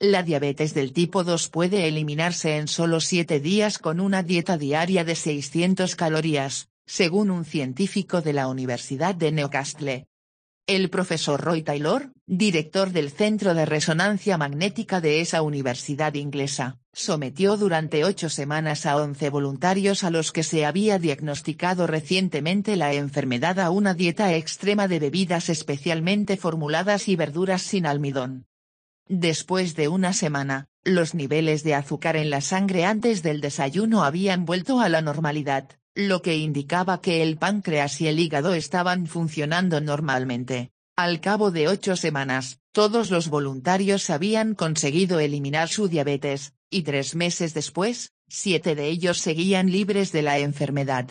La diabetes del tipo 2 puede eliminarse en solo 7 días con una dieta diaria de 600 calorías, según un científico de la Universidad de Newcastle. El profesor Roy Taylor, director del Centro de Resonancia Magnética de esa universidad inglesa, sometió durante ocho semanas a 11 voluntarios a los que se había diagnosticado recientemente la enfermedad a una dieta extrema de bebidas especialmente formuladas y verduras sin almidón. Después de una semana, los niveles de azúcar en la sangre antes del desayuno habían vuelto a la normalidad, lo que indicaba que el páncreas y el hígado estaban funcionando normalmente. Al cabo de ocho semanas, todos los voluntarios habían conseguido eliminar su diabetes, y tres meses después, siete de ellos seguían libres de la enfermedad.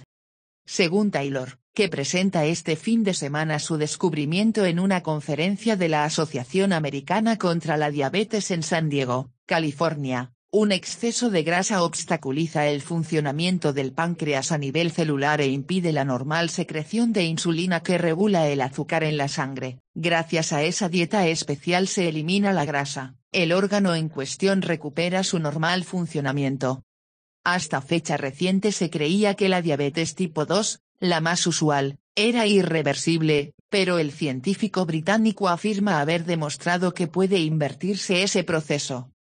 Según Taylor, que presenta este fin de semana su descubrimiento en una conferencia de la Asociación Americana contra la Diabetes en San Diego, California. Un exceso de grasa obstaculiza el funcionamiento del páncreas a nivel celular e impide la normal secreción de insulina que regula el azúcar en la sangre. Gracias a esa dieta especial se elimina la grasa, el órgano en cuestión recupera su normal funcionamiento. Hasta fecha reciente se creía que la diabetes tipo 2, la más usual, era irreversible, pero el científico británico afirma haber demostrado que puede invertirse ese proceso.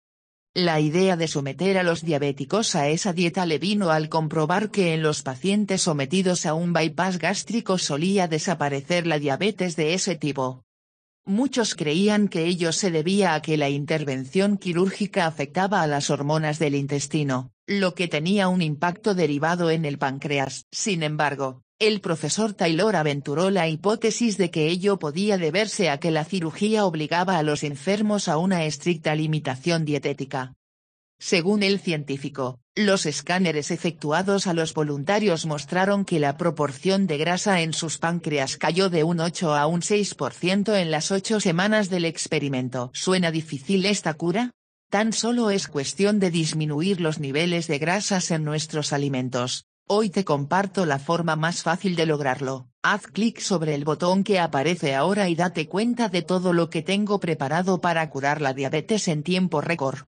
La idea de someter a los diabéticos a esa dieta le vino al comprobar que en los pacientes sometidos a un bypass gástrico solía desaparecer la diabetes de ese tipo. Muchos creían que ello se debía a que la intervención quirúrgica afectaba a las hormonas del intestino, lo que tenía un impacto derivado en el páncreas. Sin embargo, el profesor Taylor aventuró la hipótesis de que ello podía deberse a que la cirugía obligaba a los enfermos a una estricta limitación dietética. Según el científico, los escáneres efectuados a los voluntarios mostraron que la proporción de grasa en sus páncreas cayó de un 8 a un 6% en las ocho semanas del experimento. ¿Suena difícil esta cura? Tan solo es cuestión de disminuir los niveles de grasas en nuestros alimentos. Hoy te comparto la forma más fácil de lograrlo. Haz clic sobre el botón que aparece ahora y date cuenta de todo lo que tengo preparado para curar la diabetes en tiempo récord.